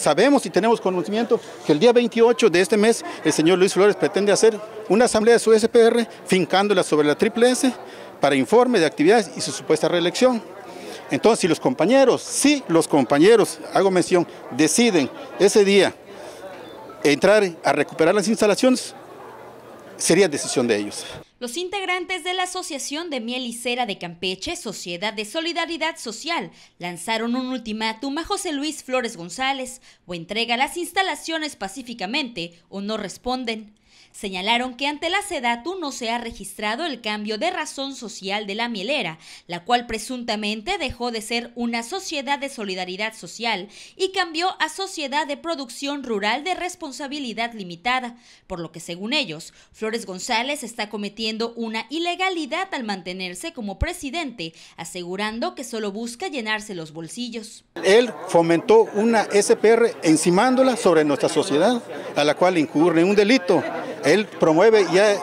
sabemos y tenemos conocimiento que el día 28 de este mes el señor Luis Flores pretende hacer una asamblea de su SPR fincándola sobre la triple S para informe de actividades y su supuesta reelección. Entonces, si los compañeros, si los compañeros, hago mención, deciden ese día entrar a recuperar las instalaciones, sería decisión de ellos. Los integrantes de la Asociación de Miel y Cera de Campeche, Sociedad de Solidaridad Social, lanzaron un ultimátum a José Luis Flores González o entrega las instalaciones pacíficamente o no responden. Señalaron que ante la SEDATU no se ha registrado el cambio de razón social de la mielera, la cual presuntamente dejó de ser una sociedad de solidaridad social y cambió a sociedad de producción rural de responsabilidad limitada, por lo que según ellos, Flores González está cometiendo una ilegalidad al mantenerse como presidente, asegurando que solo busca llenarse los bolsillos. Él fomentó una SPR encimándola sobre nuestra sociedad, a la cual incurre un delito él promueve ya...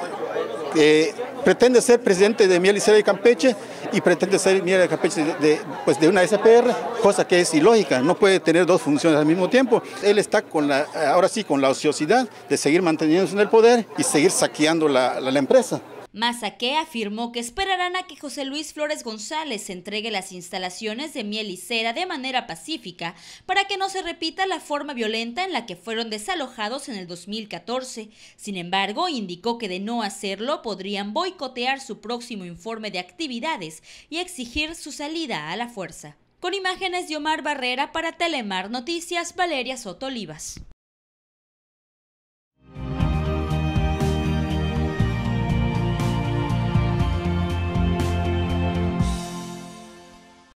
Eh, pretende ser presidente de Miel y de Campeche y pretende ser Miel de Campeche de, de pues, una SPR, cosa que es ilógica, no puede tener dos funciones al mismo tiempo. Él está con la, ahora sí con la ociosidad de seguir manteniéndose en el poder y seguir saqueando la empresa. Mazaque afirmó que esperarán a que José Luis Flores González entregue las instalaciones de miel y cera de manera pacífica para que no se repita la forma violenta en la que fueron desalojados en el 2014. Sin embargo, indicó que de no hacerlo podrían boicotear su próximo informe de actividades y exigir su salida a la fuerza. Con imágenes de Omar Barrera para Telemar Noticias, Valeria Soto Olivas.